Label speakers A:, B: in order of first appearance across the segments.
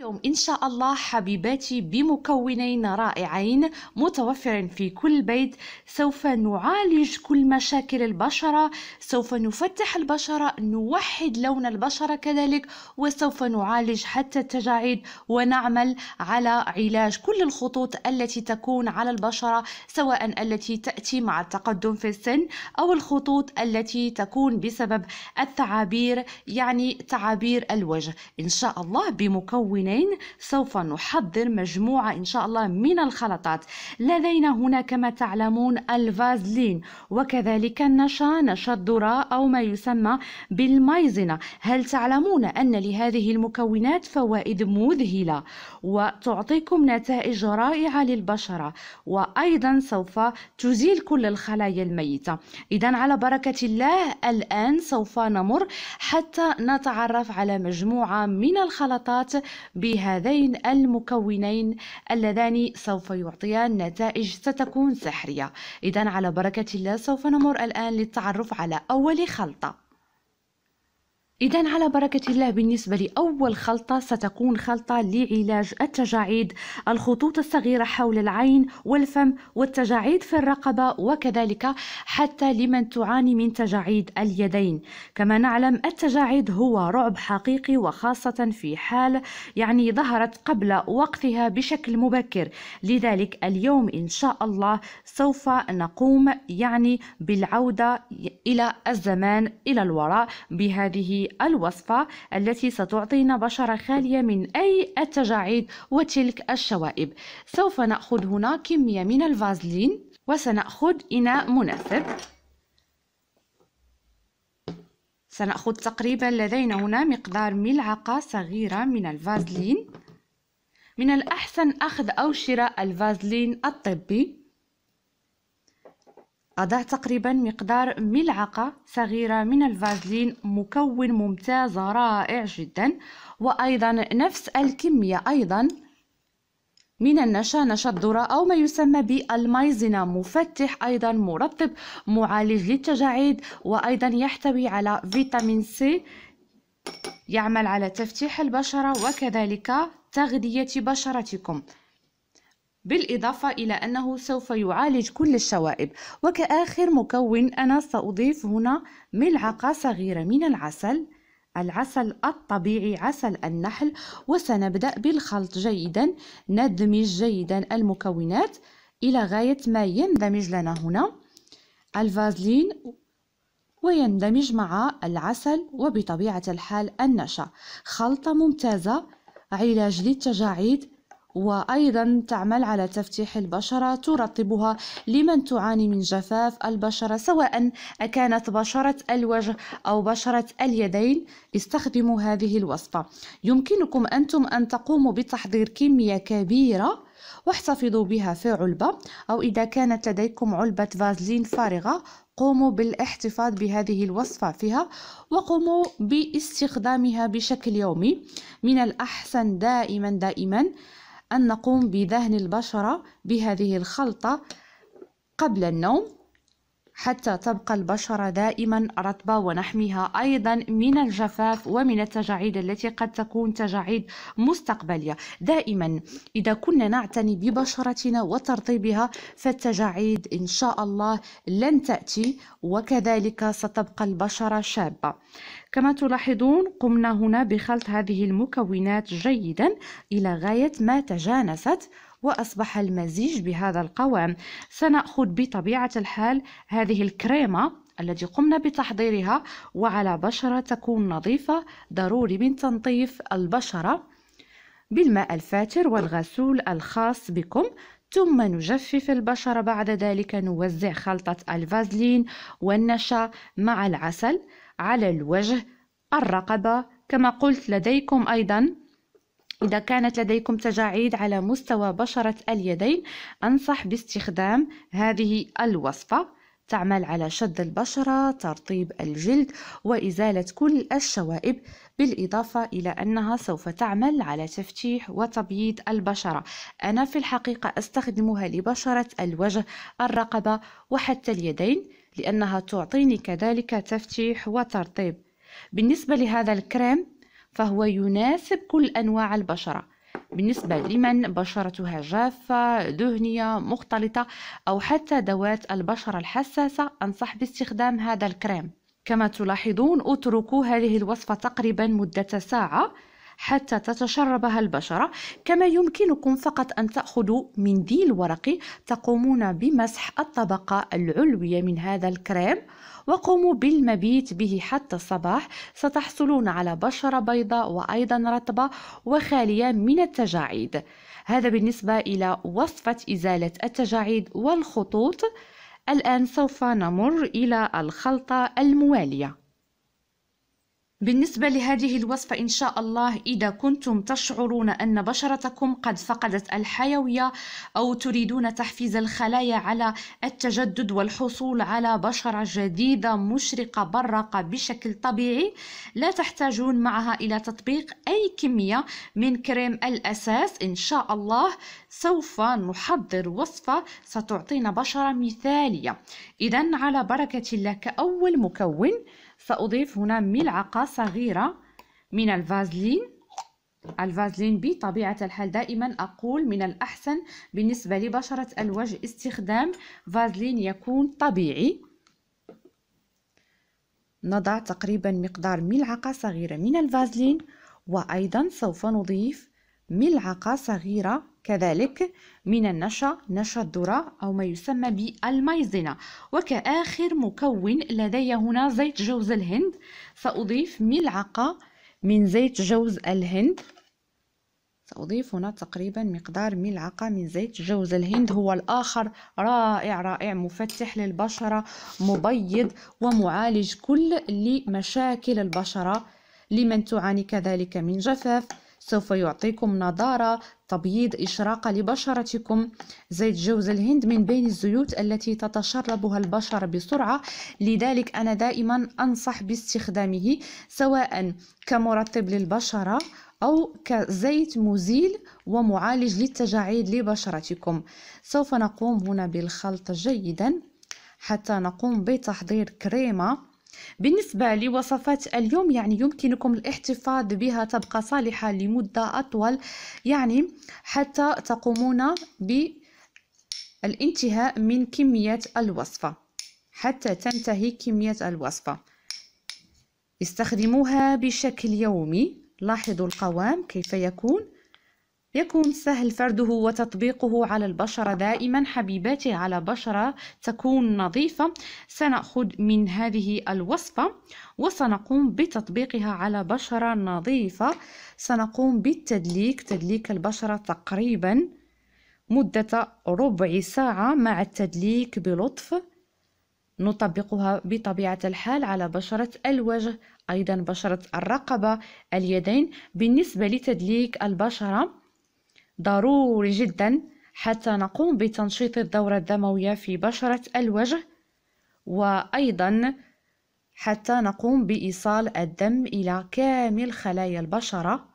A: اليوم إن شاء الله حبيباتي بمكونين رائعين متوفر في كل بيت سوف نعالج كل مشاكل البشرة سوف نفتح البشرة نوحد لون البشرة كذلك وسوف نعالج حتى التجاعيد ونعمل على علاج كل الخطوط التي تكون على البشرة سواء التي تأتي مع التقدم في السن أو الخطوط التي تكون بسبب التعابير يعني تعابير الوجه إن شاء الله بمكونين الاثنين سوف نحضر مجموعة إن شاء الله من الخلطات لدينا هنا كما تعلمون الفازلين وكذلك النشا نشا الذرة أو ما يسمى بالمايزنا هل تعلمون أن لهذه المكونات فوائد مذهلة وتعطيكم نتائج رائعة للبشرة وأيضا سوف تزيل كل الخلايا الميتة إذا على بركة الله الآن سوف نمر حتى نتعرف على مجموعة من الخلطات بهذين المكونين اللذان سوف يعطيان نتائج ستكون سحرية إذا على بركة الله سوف نمر الآن للتعرف على أول خلطة إذا على بركة الله بالنسبة لأول خلطة ستكون خلطة لعلاج التجاعيد الخطوط الصغيرة حول العين والفم والتجاعيد في الرقبة وكذلك حتى لمن تعاني من تجاعيد اليدين كما نعلم التجاعيد هو رعب حقيقي وخاصة في حال يعني ظهرت قبل وقتها بشكل مبكر لذلك اليوم إن شاء الله سوف نقوم يعني بالعودة إلى الزمان إلى الوراء بهذه الوصفة التي ستعطينا بشرة خالية من أي التجاعيد وتلك الشوائب سوف نأخذ هنا كمية من الفازلين وسنأخذ إناء مناسب سنأخذ تقريبا لدينا هنا مقدار ملعقة صغيرة من الفازلين من الأحسن أخذ أو شراء الفازلين الطبي أضع تقريبا مقدار ملعقة صغيرة من الفازلين مكون ممتاز رائع جدا وأيضا نفس الكمية أيضا من النشا نشا الذرة أو ما يسمى بالمايزنا مفتح أيضا مرطب معالج للتجاعيد وأيضا يحتوي على فيتامين سي يعمل على تفتيح البشرة وكذلك تغذية بشرتكم بالإضافة إلى أنه سوف يعالج كل الشوائب وكآخر مكون أنا سأضيف هنا ملعقة صغيرة من العسل العسل الطبيعي عسل النحل وسنبدأ بالخلط جيدا ندمج جيدا المكونات إلى غاية ما يندمج لنا هنا الفازلين ويندمج مع العسل وبطبيعة الحال النشا خلطة ممتازة علاج للتجاعيد وأيضا تعمل على تفتيح البشرة ترطبها لمن تعاني من جفاف البشرة سواء كانت بشرة الوجه أو بشرة اليدين استخدموا هذه الوصفة يمكنكم أنتم أن تقوموا بتحضير كمية كبيرة واحتفظوا بها في علبة أو إذا كانت لديكم علبة فازلين فارغة قوموا بالاحتفاظ بهذه الوصفة فيها وقوموا باستخدامها بشكل يومي من الأحسن دائما دائما أن نقوم بدهن البشرة بهذه الخلطة قبل النوم حتى تبقى البشرة دائما رطبة ونحميها أيضا من الجفاف ومن التجاعيد التي قد تكون تجاعيد مستقبلية دائما إذا كنا نعتني ببشرتنا وترطيبها فالتجاعيد إن شاء الله لن تأتي وكذلك ستبقى البشرة شابة كما تلاحظون قمنا هنا بخلط هذه المكونات جيدا إلى غاية ما تجانست وأصبح المزيج بهذا القوام سنأخذ بطبيعة الحال هذه الكريمة التي قمنا بتحضيرها وعلى بشرة تكون نظيفة ضروري من تنظيف البشرة بالماء الفاتر والغسول الخاص بكم ثم نجفف البشرة بعد ذلك نوزع خلطة الفازلين والنشا مع العسل على الوجه الرقبة كما قلت لديكم أيضا إذا كانت لديكم تجاعيد على مستوى بشرة اليدين أنصح باستخدام هذه الوصفة تعمل على شد البشرة ترطيب الجلد وإزالة كل الشوائب بالإضافة إلى أنها سوف تعمل على تفتيح وتبييض البشرة أنا في الحقيقة أستخدمها لبشرة الوجه الرقبة وحتى اليدين لأنها تعطيني كذلك تفتيح وترطيب بالنسبة لهذا الكريم فهو يناسب كل أنواع البشرة بالنسبة لمن بشرتها جافة دهنية مختلطة أو حتى ذوات البشرة الحساسة أنصح باستخدام هذا الكريم كما تلاحظون أترك هذه الوصفة تقريبا مدة ساعة حتى تتشربها البشرة كما يمكنكم فقط أن تأخذوا منديل ورقي تقومون بمسح الطبقة العلوية من هذا الكريم وقوموا بالمبيت به حتى الصباح ستحصلون على بشرة بيضاء وأيضا رطبة وخالية من التجاعيد هذا بالنسبة إلى وصفة إزالة التجاعيد والخطوط الآن سوف نمر إلى الخلطة الموالية بالنسبة لهذه الوصفة إن شاء الله إذا كنتم تشعرون أن بشرتكم قد فقدت الحيوية أو تريدون تحفيز الخلايا على التجدد والحصول على بشرة جديدة مشرقة براقة بشكل طبيعي لا تحتاجون معها إلى تطبيق أي كمية من كريم الأساس إن شاء الله سوف نحضر وصفة ستعطينا بشرة مثالية إذا على بركة الله كأول مكون سأضيف هنا ملعقة صغيرة من الفازلين الفازلين بطبيعة الحال دائما أقول من الأحسن بالنسبة لبشرة الوجه استخدام فازلين يكون طبيعي نضع تقريبا مقدار ملعقة صغيرة من الفازلين وأيضا سوف نضيف ملعقة صغيرة كذلك من النشا نشا الذرة أو ما يسمى بالمايزينا وكآخر مكون لدي هنا زيت جوز الهند سأضيف ملعقة من زيت جوز الهند سأضيف هنا تقريبا مقدار ملعقة من زيت جوز الهند هو الآخر رائع رائع مفتح للبشرة مبيض ومعالج كل لمشاكل البشرة لمن تعاني كذلك من جفاف سوف يعطيكم نضارة تبييض إشراقة لبشرتكم زيت جوز الهند من بين الزيوت التي تتشربها البشرة بسرعة لذلك أنا دائما أنصح باستخدامه سواء كمرطب للبشرة أو كزيت مزيل ومعالج للتجاعيد لبشرتكم سوف نقوم هنا بالخلط جيدا حتى نقوم بتحضير كريمة بالنسبة لوصفات اليوم يعني يمكنكم الاحتفاظ بها تبقى صالحة لمدة أطول يعني حتى تقومون بالانتهاء من كمية الوصفة حتى تنتهي كمية الوصفة استخدموها بشكل يومي لاحظوا القوام كيف يكون يكون سهل فرده وتطبيقه على البشرة دائما حبيباتي على بشرة تكون نظيفة سنأخذ من هذه الوصفة وسنقوم بتطبيقها على بشرة نظيفة سنقوم بالتدليك تدليك البشرة تقريبا مدة ربع ساعة مع التدليك بلطف نطبقها بطبيعة الحال على بشرة الوجه أيضا بشرة الرقبة اليدين بالنسبة لتدليك البشرة ضروري جدا حتى نقوم بتنشيط الدورة الدموية في بشرة الوجه وأيضا حتى نقوم بإيصال الدم إلى كامل خلايا البشرة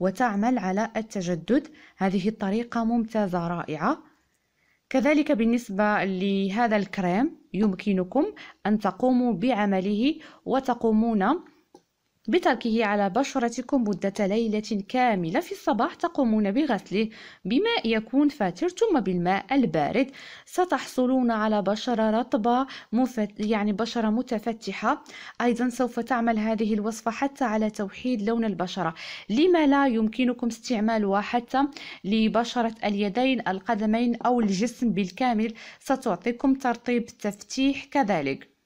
A: وتعمل على التجدد هذه الطريقة ممتازة رائعة كذلك بالنسبة لهذا الكريم يمكنكم أن تقوموا بعمله وتقومون بتركه على بشرتكم مدة ليلة كاملة في الصباح تقومون بغسله بماء يكون فاتر ثم بالماء البارد ستحصلون على بشرة رطبة مفت... يعني بشرة متفتحة أيضا سوف تعمل هذه الوصفة حتى على توحيد لون البشرة لما لا يمكنكم استعمالها حتى لبشرة اليدين القدمين أو الجسم بالكامل ستعطيكم ترطيب تفتيح كذلك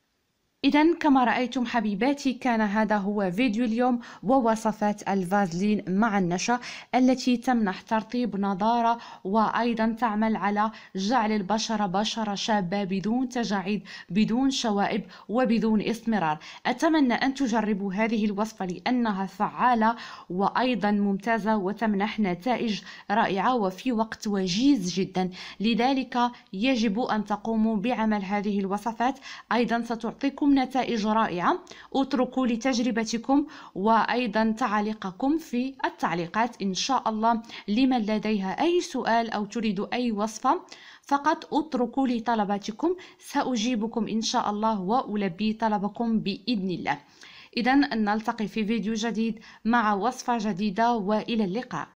A: إذا كما رأيتم حبيباتي كان هذا هو فيديو اليوم ووصفات الفازلين مع النشا التي تمنح ترطيب نضارة وأيضا تعمل على جعل البشرة بشرة شابة بدون تجاعيد بدون شوائب وبدون إثمرار أتمنى أن تجربوا هذه الوصفة لأنها فعالة وأيضا ممتازة وتمنح نتائج رائعة وفي وقت وجيز جدا لذلك يجب أن تقوموا بعمل هذه الوصفات أيضا ستعطيكم نتائج رائعة اتركوا لتجربتكم وأيضا تعليقكم في التعليقات إن شاء الله لمن لديها أي سؤال أو تريد أي وصفة فقط اتركوا لي طلباتكم سأجيبكم إن شاء الله وألبي طلبكم بإذن الله إذا نلتقي في فيديو جديد مع وصفة جديدة وإلى اللقاء